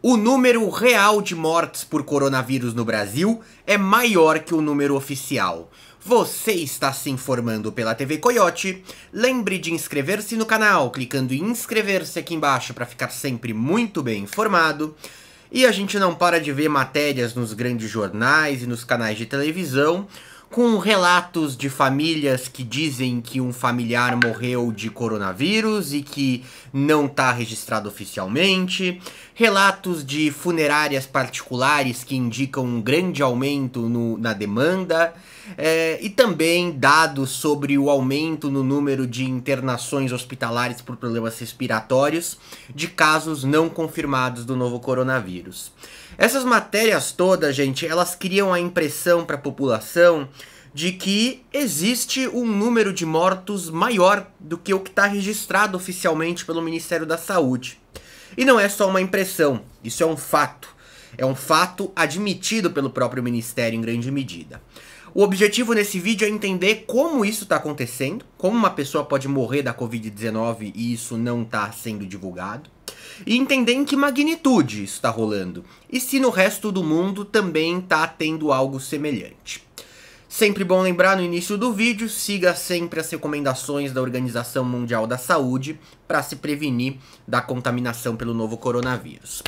O número real de mortes por coronavírus no Brasil é maior que o número oficial. Você está se informando pela TV Coyote. Lembre de inscrever-se no canal, clicando em inscrever-se aqui embaixo para ficar sempre muito bem informado. E a gente não para de ver matérias nos grandes jornais e nos canais de televisão com relatos de famílias que dizem que um familiar morreu de coronavírus e que não está registrado oficialmente, relatos de funerárias particulares que indicam um grande aumento no, na demanda é, e também dados sobre o aumento no número de internações hospitalares por problemas respiratórios de casos não confirmados do novo coronavírus. Essas matérias todas, gente, elas criam a impressão para a população de que existe um número de mortos maior do que o que está registrado oficialmente pelo Ministério da Saúde. E não é só uma impressão, isso é um fato. É um fato admitido pelo próprio Ministério em grande medida. O objetivo nesse vídeo é entender como isso está acontecendo, como uma pessoa pode morrer da Covid-19 e isso não está sendo divulgado, e entender em que magnitude isso está rolando, e se no resto do mundo também está tendo algo semelhante. Sempre bom lembrar no início do vídeo, siga sempre as recomendações da Organização Mundial da Saúde para se prevenir da contaminação pelo novo coronavírus.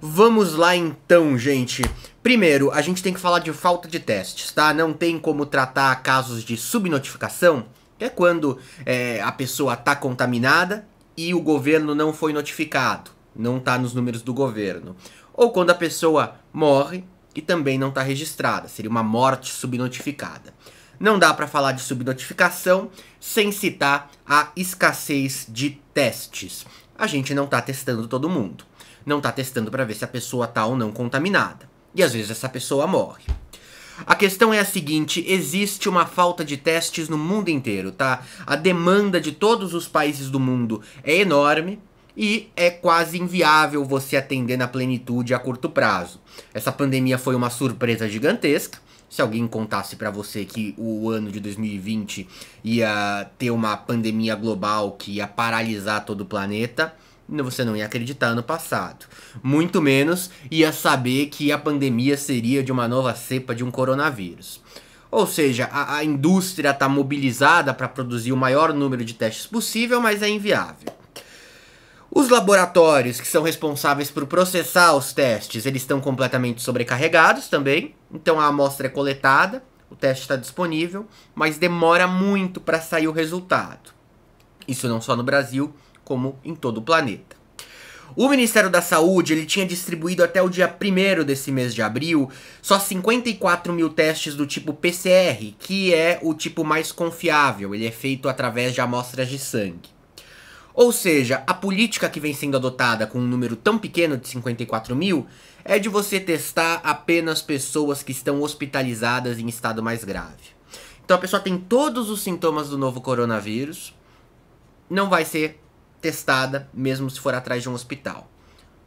Vamos lá então, gente. Primeiro, a gente tem que falar de falta de testes, tá? Não tem como tratar casos de subnotificação, que é quando é, a pessoa está contaminada e o governo não foi notificado, não está nos números do governo. Ou quando a pessoa morre que também não está registrada, seria uma morte subnotificada. Não dá para falar de subnotificação sem citar a escassez de testes. A gente não está testando todo mundo. Não está testando para ver se a pessoa está ou não contaminada. E às vezes essa pessoa morre. A questão é a seguinte: existe uma falta de testes no mundo inteiro, tá? A demanda de todos os países do mundo é enorme e é quase inviável você atender na plenitude a curto prazo. Essa pandemia foi uma surpresa gigantesca. Se alguém contasse para você que o ano de 2020 ia ter uma pandemia global que ia paralisar todo o planeta, você não ia acreditar no passado. Muito menos ia saber que a pandemia seria de uma nova cepa de um coronavírus. Ou seja, a, a indústria está mobilizada para produzir o maior número de testes possível, mas é inviável. Os laboratórios que são responsáveis por processar os testes, eles estão completamente sobrecarregados também. Então a amostra é coletada, o teste está disponível, mas demora muito para sair o resultado. Isso não só no Brasil, como em todo o planeta. O Ministério da Saúde ele tinha distribuído até o dia 1 desse mês de abril só 54 mil testes do tipo PCR, que é o tipo mais confiável, ele é feito através de amostras de sangue. Ou seja, a política que vem sendo adotada com um número tão pequeno de 54 mil é de você testar apenas pessoas que estão hospitalizadas em estado mais grave. Então a pessoa tem todos os sintomas do novo coronavírus, não vai ser testada mesmo se for atrás de um hospital.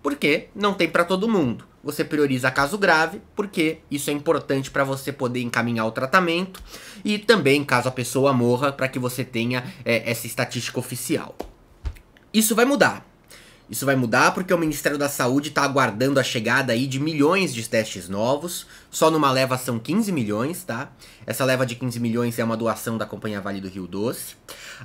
Porque não tem para todo mundo. Você prioriza caso grave, porque isso é importante para você poder encaminhar o tratamento e também caso a pessoa morra, para que você tenha é, essa estatística oficial. Isso vai mudar. Isso vai mudar porque o Ministério da Saúde está aguardando a chegada aí de milhões de testes novos. Só numa leva são 15 milhões, tá? Essa leva de 15 milhões é uma doação da Companhia Vale do Rio Doce.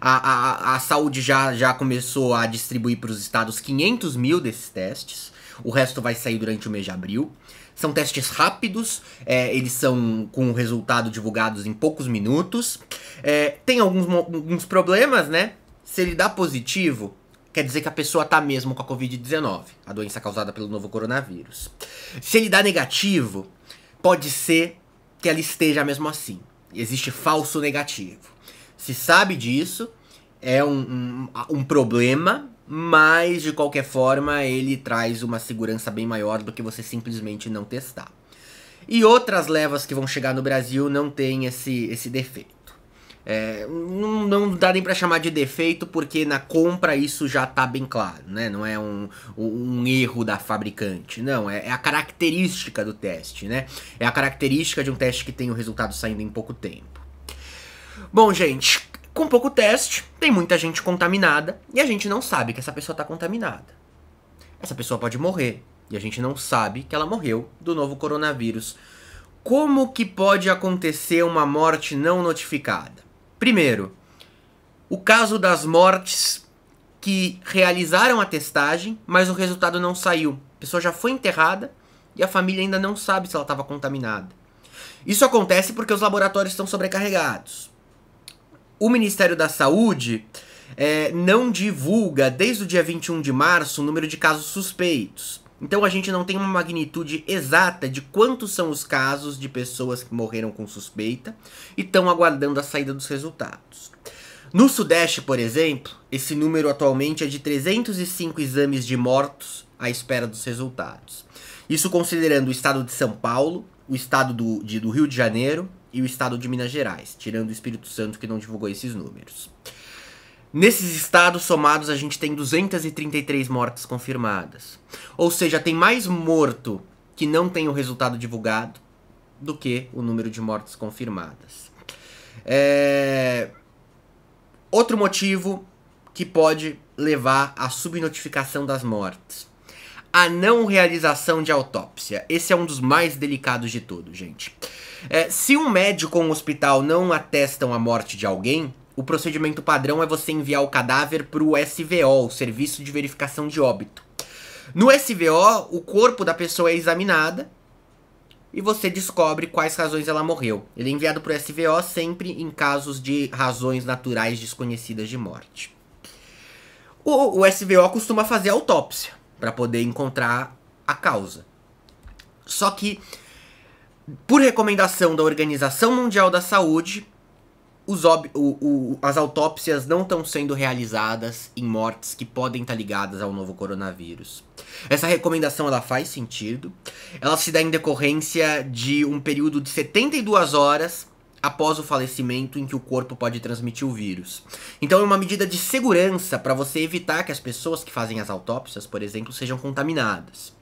A, a, a saúde já, já começou a distribuir para os estados 500 mil desses testes. O resto vai sair durante o mês de abril. São testes rápidos, é, eles são com o resultado divulgados em poucos minutos. É, tem alguns, alguns problemas, né? Se ele dá positivo, quer dizer que a pessoa tá mesmo com a Covid-19, a doença causada pelo novo coronavírus. Se ele dá negativo, pode ser que ela esteja mesmo assim. Existe falso negativo. Se sabe disso, é um, um, um problema, mas de qualquer forma ele traz uma segurança bem maior do que você simplesmente não testar. E outras levas que vão chegar no Brasil não têm esse, esse defeito. É, não, não, dá nem para chamar de defeito, porque na compra isso já tá bem claro, né? Não é um, um erro da fabricante, não. É, é, a característica do teste, né? É a característica de um teste que tem o resultado saindo em pouco tempo. Bom, gente, com pouco teste, tem muita gente contaminada e a gente não sabe que essa pessoa tá contaminada. Essa pessoa pode morrer e a gente não sabe que ela morreu do novo coronavírus. Como que pode acontecer uma morte não notificada? Primeiro, o caso das mortes que realizaram a testagem, mas o resultado não saiu. A pessoa já foi enterrada e a família ainda não sabe se ela estava contaminada. Isso acontece porque os laboratórios estão sobrecarregados. O Ministério da Saúde é, não divulga desde o dia 21 de março o número de casos suspeitos. Então a gente não tem uma magnitude exata de quantos são os casos de pessoas que morreram com suspeita e estão aguardando a saída dos resultados. No Sudeste, por exemplo, esse número atualmente é de 305 exames de mortos à espera dos resultados. Isso considerando o estado de São Paulo, o estado do, de, do Rio de Janeiro e o estado de Minas Gerais, tirando o Espírito Santo que não divulgou esses números. Nesses estados somados, a gente tem 233 mortes confirmadas. Ou seja, tem mais morto que não tem o resultado divulgado do que o número de mortes confirmadas. É... Outro motivo que pode levar à subnotificação das mortes. A não realização de autópsia. Esse é um dos mais delicados de tudo, gente. É, se um médico ou um hospital não atestam a morte de alguém, o procedimento padrão é você enviar o cadáver para o SVO, o Serviço de Verificação de Óbito. No SVO, o corpo da pessoa é examinada e você descobre quais razões ela morreu. Ele é enviado para o SVO sempre em casos de razões naturais desconhecidas de morte. O, o SVO costuma fazer autópsia para poder encontrar a causa. Só que, por recomendação da Organização Mundial da Saúde, Ob, o, o, as autópsias não estão sendo realizadas em mortes que podem estar tá ligadas ao novo coronavírus. Essa recomendação ela faz sentido. Ela se dá em decorrência de um período de 72 horas após o falecimento em que o corpo pode transmitir o vírus. Então é uma medida de segurança para você evitar que as pessoas que fazem as autópsias, por exemplo, sejam contaminadas.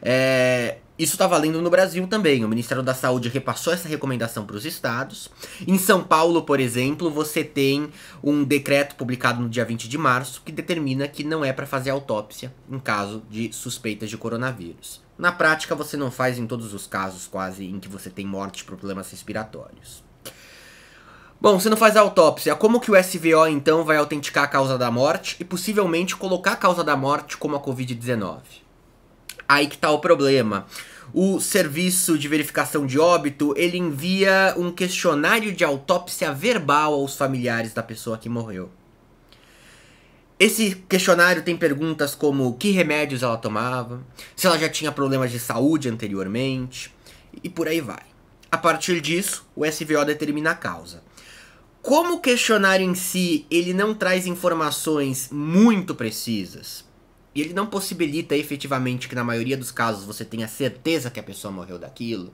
É, isso está valendo no Brasil também. O Ministério da Saúde repassou essa recomendação para os estados. Em São Paulo, por exemplo, você tem um decreto publicado no dia 20 de março que determina que não é para fazer autópsia em caso de suspeitas de coronavírus. Na prática, você não faz em todos os casos quase em que você tem morte por problemas respiratórios. Bom, você não faz a autópsia. Como que o SVO então vai autenticar a causa da morte e possivelmente colocar a causa da morte como a COVID-19? Aí que tá o problema. O serviço de verificação de óbito, ele envia um questionário de autópsia verbal aos familiares da pessoa que morreu. Esse questionário tem perguntas como que remédios ela tomava, se ela já tinha problemas de saúde anteriormente, e por aí vai. A partir disso, o SVO determina a causa. Como o questionário em si, ele não traz informações muito precisas, e ele não possibilita efetivamente que, na maioria dos casos, você tenha certeza que a pessoa morreu daquilo.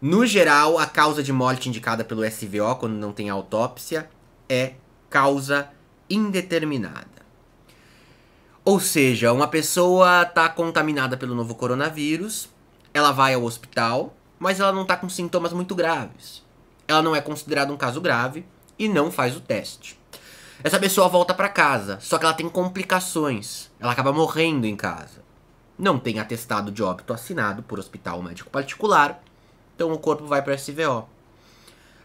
No geral, a causa de morte indicada pelo SVO, quando não tem autópsia, é causa indeterminada. Ou seja, uma pessoa está contaminada pelo novo coronavírus, ela vai ao hospital, mas ela não está com sintomas muito graves. Ela não é considerada um caso grave e não faz o teste. Essa pessoa volta para casa, só que ela tem complicações. Ela acaba morrendo em casa. Não tem atestado de óbito assinado por hospital médico particular, então o corpo vai para SVO.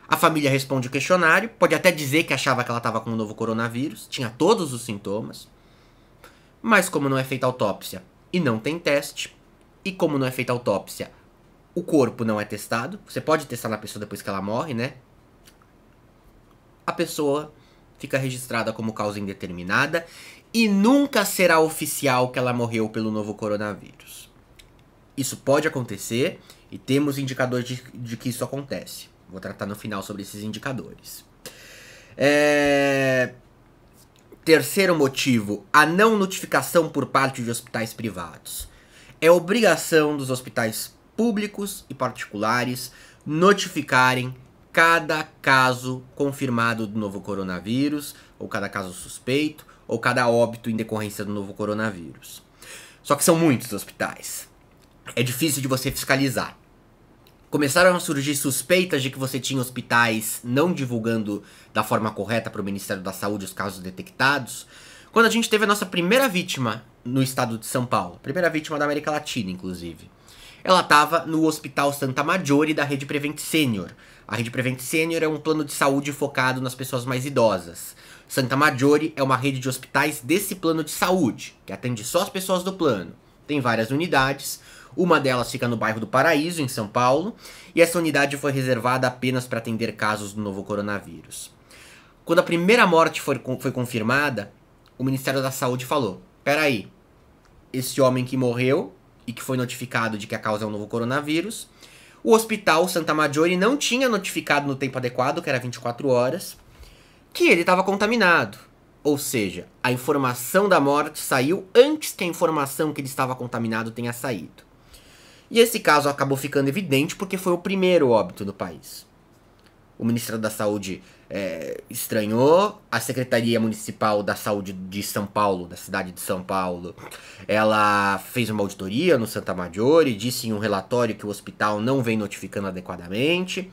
A família responde o questionário, pode até dizer que achava que ela estava com o novo coronavírus, tinha todos os sintomas. Mas como não é feita autópsia e não tem teste, e como não é feita autópsia, o corpo não é testado. Você pode testar na pessoa depois que ela morre, né? A pessoa fica registrada como causa indeterminada e nunca será oficial que ela morreu pelo novo coronavírus. Isso pode acontecer e temos indicadores de, de que isso acontece. Vou tratar no final sobre esses indicadores. É... Terceiro motivo: a não notificação por parte de hospitais privados. É obrigação dos hospitais públicos e particulares notificarem cada caso confirmado do novo coronavírus, ou cada caso suspeito, ou cada óbito em decorrência do novo coronavírus. Só que são muitos hospitais. É difícil de você fiscalizar. Começaram a surgir suspeitas de que você tinha hospitais não divulgando da forma correta para o Ministério da Saúde os casos detectados, quando a gente teve a nossa primeira vítima no estado de São Paulo, primeira vítima da América Latina, inclusive ela estava no Hospital Santa Maggiore da Rede Prevent Senior. A Rede Prevent Senior é um plano de saúde focado nas pessoas mais idosas. Santa Maggiore é uma rede de hospitais desse plano de saúde, que atende só as pessoas do plano. Tem várias unidades, uma delas fica no bairro do Paraíso, em São Paulo, e essa unidade foi reservada apenas para atender casos do novo coronavírus. Quando a primeira morte foi, foi confirmada, o Ministério da Saúde falou: peraí, esse homem que morreu e que foi notificado de que a causa é o novo coronavírus. O hospital Santa Maggiore não tinha notificado no tempo adequado, que era 24 horas, que ele estava contaminado. Ou seja, a informação da morte saiu antes que a informação que ele estava contaminado tenha saído. E esse caso acabou ficando evidente porque foi o primeiro óbito do país. O ministro da Saúde é, estranhou, a Secretaria Municipal da Saúde de São Paulo, da cidade de São Paulo, ela fez uma auditoria no Santa Maggiore, disse em um relatório que o hospital não vem notificando adequadamente.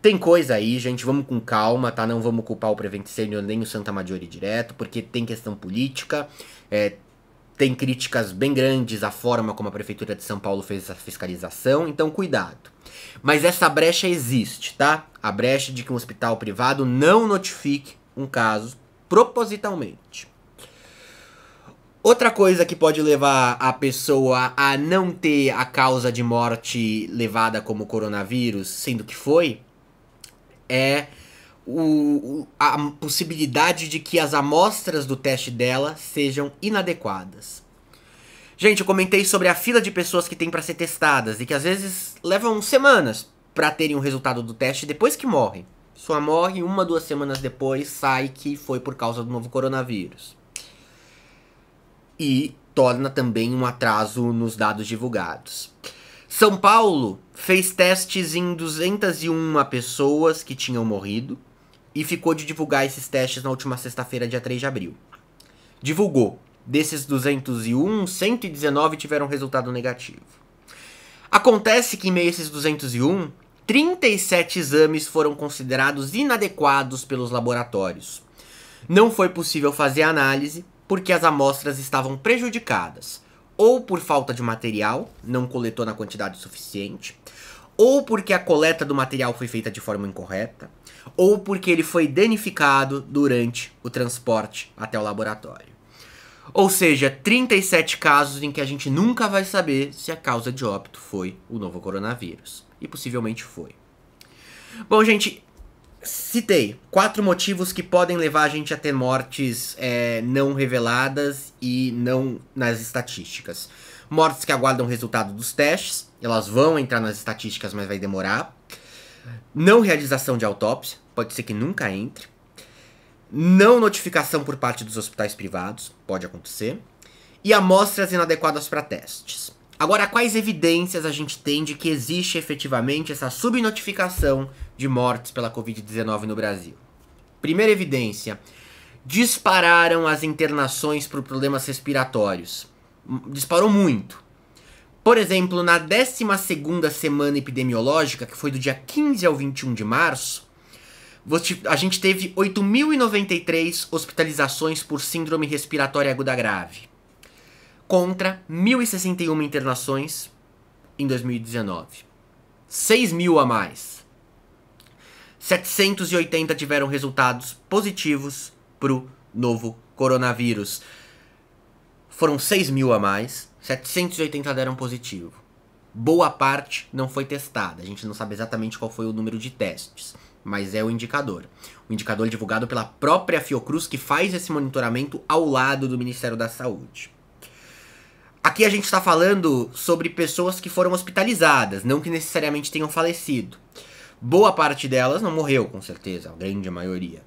Tem coisa aí, gente, vamos com calma, tá? Não vamos culpar o Prevent Senior nem o Santa Maggiore direto, porque tem questão política, é, tem críticas bem grandes à forma como a Prefeitura de São Paulo fez essa fiscalização, então cuidado. Mas essa brecha existe, tá? A brecha de que um hospital privado não notifique um caso propositalmente. Outra coisa que pode levar a pessoa a não ter a causa de morte levada como coronavírus, sendo que foi, é o, a possibilidade de que as amostras do teste dela sejam inadequadas. Gente, eu comentei sobre a fila de pessoas que tem para ser testadas e que às vezes levam semanas para terem o resultado do teste depois que morrem. Só morre uma, duas semanas depois, sai que foi por causa do novo coronavírus. E torna também um atraso nos dados divulgados. São Paulo fez testes em 201 pessoas que tinham morrido e ficou de divulgar esses testes na última sexta-feira, dia 3 de abril. Divulgou. Desses 201, 119 tiveram resultado negativo. Acontece que, em meio a esses 201, 37 exames foram considerados inadequados pelos laboratórios. Não foi possível fazer a análise porque as amostras estavam prejudicadas, ou por falta de material, não coletou na quantidade suficiente, ou porque a coleta do material foi feita de forma incorreta, ou porque ele foi danificado durante o transporte até o laboratório. Ou seja, 37 casos em que a gente nunca vai saber se a causa de óbito foi o novo coronavírus. E possivelmente foi. Bom, gente, citei quatro motivos que podem levar a gente a ter mortes é, não reveladas e não nas estatísticas. Mortes que aguardam o resultado dos testes, elas vão entrar nas estatísticas, mas vai demorar. Não realização de autópsia, pode ser que nunca entre. Não notificação por parte dos hospitais privados, pode acontecer. E amostras inadequadas para testes. Agora, quais evidências a gente tem de que existe efetivamente essa subnotificação de mortes pela Covid-19 no Brasil? Primeira evidência: dispararam as internações por problemas respiratórios. Hum, disparou muito. Por exemplo, na 12 semana epidemiológica, que foi do dia 15 ao 21 de março, a gente teve 8.093 hospitalizações por síndrome respiratória aguda grave, contra 1.061 internações em 2019. 6 mil a mais. 780 tiveram resultados positivos para o novo coronavírus. Foram 6 mil a mais 780 deram positivo. Boa parte não foi testada. A gente não sabe exatamente qual foi o número de testes, mas é o indicador. O indicador é divulgado pela própria Fiocruz, que faz esse monitoramento ao lado do Ministério da Saúde. Aqui a gente está falando sobre pessoas que foram hospitalizadas, não que necessariamente tenham falecido. Boa parte delas não morreu, com certeza, a grande maioria.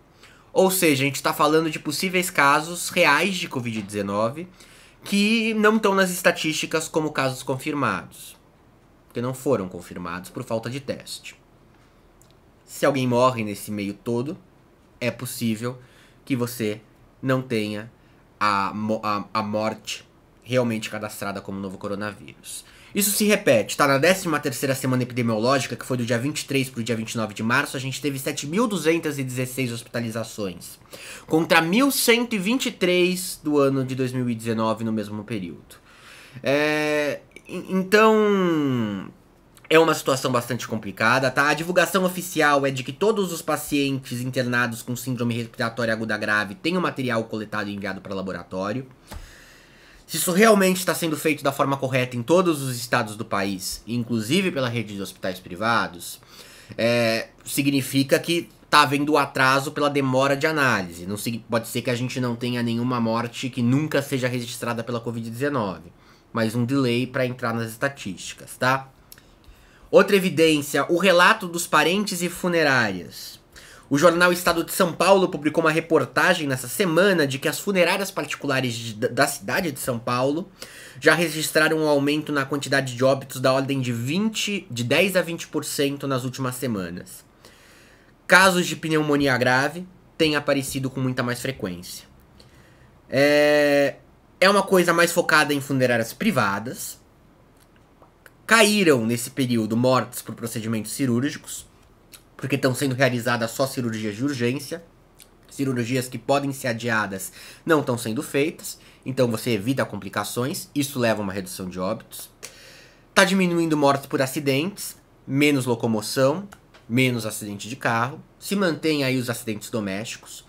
Ou seja, a gente está falando de possíveis casos reais de Covid-19 que não estão nas estatísticas como casos confirmados, porque não foram confirmados por falta de teste. Se alguém morre nesse meio todo, é possível que você não tenha a, a, a morte realmente cadastrada como novo coronavírus. Isso se repete, tá? Na 13ª semana epidemiológica, que foi do dia 23 para o dia 29 de março, a gente teve 7.216 hospitalizações, contra 1.123 do ano de 2019 no mesmo período. É... Então, é uma situação bastante complicada, tá? A divulgação oficial é de que todos os pacientes internados com síndrome respiratória aguda grave têm o material coletado e enviado para laboratório se isso realmente está sendo feito da forma correta em todos os estados do país, inclusive pela rede de hospitais privados, é, significa que está havendo atraso pela demora de análise. Não se, pode ser que a gente não tenha nenhuma morte que nunca seja registrada pela Covid-19, mas um delay para entrar nas estatísticas, tá? Outra evidência, o relato dos parentes e funerárias. O jornal Estado de São Paulo publicou uma reportagem nessa semana de que as funerárias particulares de, da cidade de São Paulo já registraram um aumento na quantidade de óbitos da ordem de 20, de 10 a 20% nas últimas semanas. Casos de pneumonia grave têm aparecido com muita mais frequência. É, é uma coisa mais focada em funerárias privadas. Caíram nesse período mortes por procedimentos cirúrgicos, porque estão sendo realizadas só cirurgias de urgência. Cirurgias que podem ser adiadas não estão sendo feitas, então você evita complicações, isso leva a uma redução de óbitos. Está diminuindo mortes por acidentes, menos locomoção, menos acidente de carro, se mantém aí os acidentes domésticos.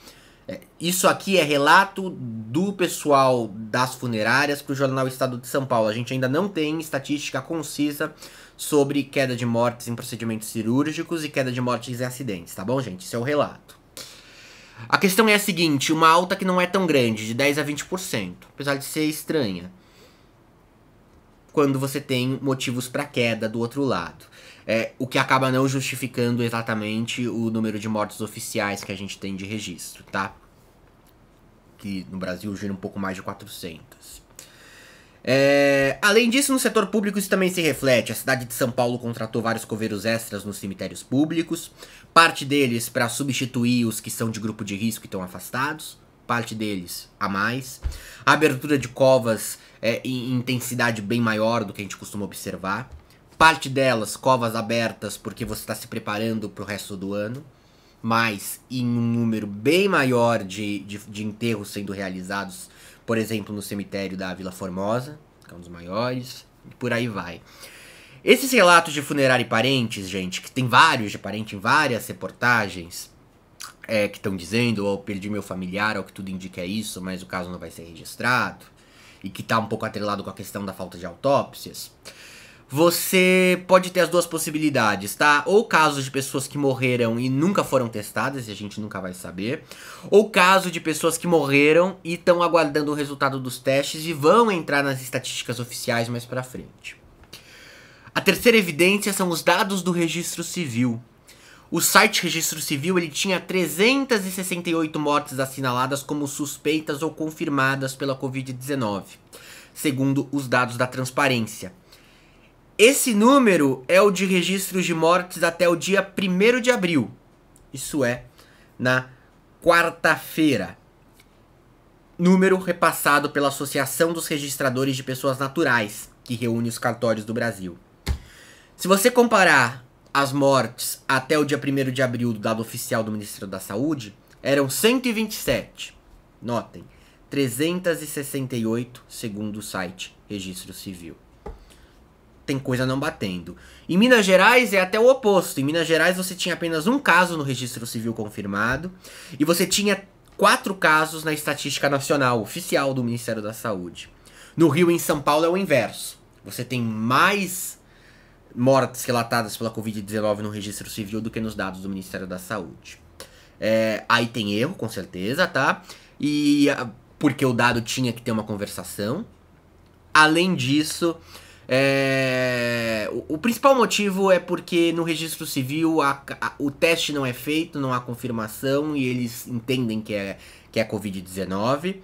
É, isso aqui é relato do pessoal das funerárias para o jornal Estado de São Paulo. A gente ainda não tem estatística concisa sobre queda de mortes em procedimentos cirúrgicos e queda de mortes em acidentes, tá bom, gente? Isso é o relato. A questão é a seguinte: uma alta que não é tão grande, de 10 a 20%, apesar de ser estranha, quando você tem motivos para queda do outro lado. É, o que acaba não justificando exatamente o número de mortes oficiais que a gente tem de registro, tá? Que no Brasil gira um pouco mais de 400. É... Além disso, no setor público isso também se reflete. A cidade de São Paulo contratou vários coveiros extras nos cemitérios públicos, parte deles para substituir os que são de grupo de risco e estão afastados, parte deles a mais. A abertura de covas é, em intensidade bem maior do que a gente costuma observar. Parte delas, covas abertas, porque você está se preparando para o resto do ano mas em um número bem maior de, de, de, enterros sendo realizados por exemplo, no cemitério da Vila Formosa, que é um dos maiores, e por aí vai. Esses relatos de funerário e parentes, gente, que tem vários de parente em várias reportagens, é, que estão dizendo, ou oh, perdi meu familiar, ou que tudo indica é isso, mas o caso não vai ser registrado, e que está um pouco atrelado com a questão da falta de autópsias você pode ter as duas possibilidades, tá? Ou casos de pessoas que morreram e nunca foram testadas, e a gente nunca vai saber. Ou caso de pessoas que morreram e estão aguardando o resultado dos testes e vão entrar nas estatísticas oficiais mais pra frente. A terceira evidência são os dados do registro civil. O site Registro Civil ele tinha 368 mortes assinaladas como suspeitas ou confirmadas pela Covid-19, segundo os dados da transparência. Esse número é o de registros de mortes até o dia 1 de abril. Isso é, na quarta-feira. Número repassado pela Associação dos Registradores de Pessoas Naturais, que reúne os cartórios do Brasil. Se você comparar as mortes até o dia 1 de abril do dado oficial do Ministério da Saúde, eram 127. Notem, 368 segundo o site Registro Civil tem coisa não batendo. Em Minas Gerais é até o oposto. Em Minas Gerais você tinha apenas um caso no registro civil confirmado e você tinha quatro casos na estatística nacional oficial do Ministério da Saúde. No Rio e em São Paulo é o inverso. Você tem mais mortes relatadas pela Covid-19 no registro civil do que nos dados do Ministério da Saúde. É, aí tem erro, com certeza, tá? E ah, porque o dado tinha que ter uma conversação. Além disso, é... O, o, principal motivo é porque no registro civil a, a, o teste não é feito, não há confirmação e eles entendem que é, que é Covid-19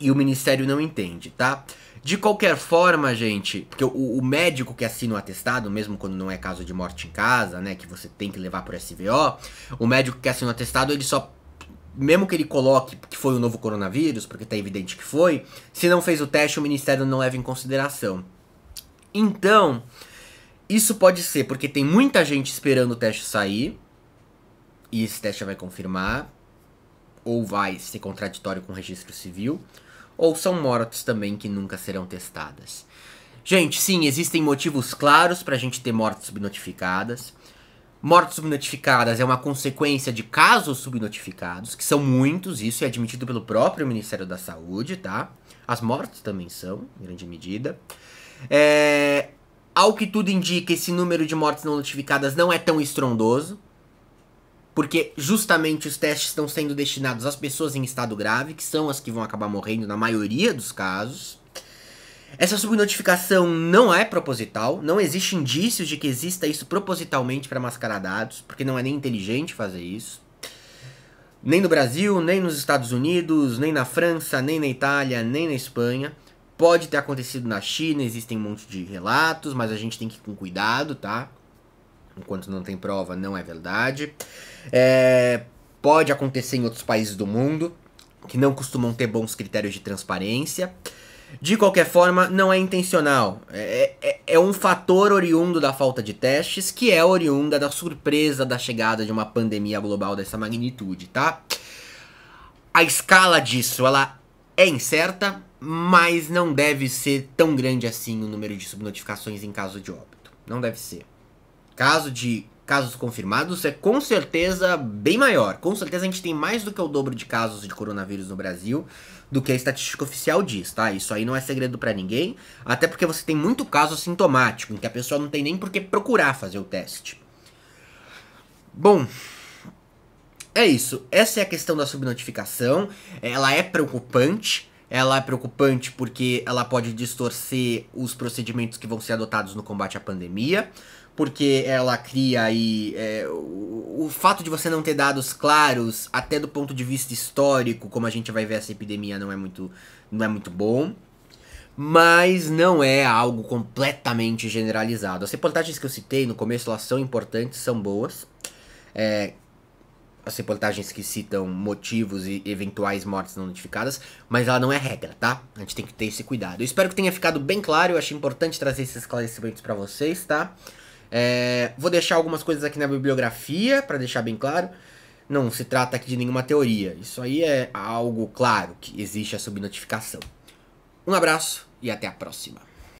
e o Ministério não entende, tá? De qualquer forma, gente, porque o, o, médico que assina o atestado, mesmo quando não é caso de morte em casa, né, que você tem que levar o SVO, o médico que assina o atestado, ele só mesmo que ele coloque que foi o novo coronavírus, porque tá evidente que foi, se não fez o teste, o ministério não leva em consideração. Então, isso pode ser porque tem muita gente esperando o teste sair, e esse teste vai confirmar, ou vai ser contraditório com o registro civil, ou são mortos também que nunca serão testadas. Gente, sim, existem motivos claros para a gente ter mortes subnotificadas. Mortes subnotificadas é uma consequência de casos subnotificados, que são muitos, isso é admitido pelo próprio Ministério da Saúde, tá? As mortes também são, em grande medida. É, ao que tudo indica, esse número de mortes não notificadas não é tão estrondoso, porque justamente os testes estão sendo destinados às pessoas em estado grave, que são as que vão acabar morrendo na maioria dos casos. Essa subnotificação não é proposital, não existe indícios de que exista isso propositalmente para mascarar dados, porque não é nem inteligente fazer isso. Nem no Brasil, nem nos Estados Unidos, nem na França, nem na Itália, nem na Espanha. Pode ter acontecido na China, existem um monte de relatos, mas a gente tem que ir com cuidado, tá? Enquanto não tem prova, não é verdade. É, pode acontecer em outros países do mundo, que não costumam ter bons critérios de transparência. De qualquer forma, não é intencional. É, é, é, um fator oriundo da falta de testes, que é oriunda da surpresa da chegada de uma pandemia global dessa magnitude, tá? A escala disso, ela é incerta, mas não deve ser tão grande assim o número de subnotificações em caso de óbito. Não deve ser. Caso de casos confirmados é com certeza bem maior. Com certeza a gente tem mais do que o dobro de casos de coronavírus no Brasil do que a estatística oficial diz, tá? Isso aí não é segredo para ninguém, até porque você tem muito caso sintomático em que a pessoa não tem nem por que procurar fazer o teste. Bom, é isso. Essa é a questão da subnotificação. Ela é preocupante ela é preocupante porque ela pode distorcer os procedimentos que vão ser adotados no combate à pandemia, porque ela cria aí é, o, o, fato de você não ter dados claros, até do ponto de vista histórico, como a gente vai ver essa epidemia, não é muito, não é muito bom. Mas não é algo completamente generalizado. As reportagens que eu citei no começo elas são importantes, são boas. É, as reportagens que citam motivos e eventuais mortes não notificadas, mas ela não é regra, tá? A gente tem que ter esse cuidado. Eu espero que tenha ficado bem claro, eu achei importante trazer esses esclarecimentos para vocês, tá? É, vou deixar algumas coisas aqui na bibliografia, para deixar bem claro. Não se trata aqui de nenhuma teoria. Isso aí é algo claro que existe a subnotificação. Um abraço e até a próxima.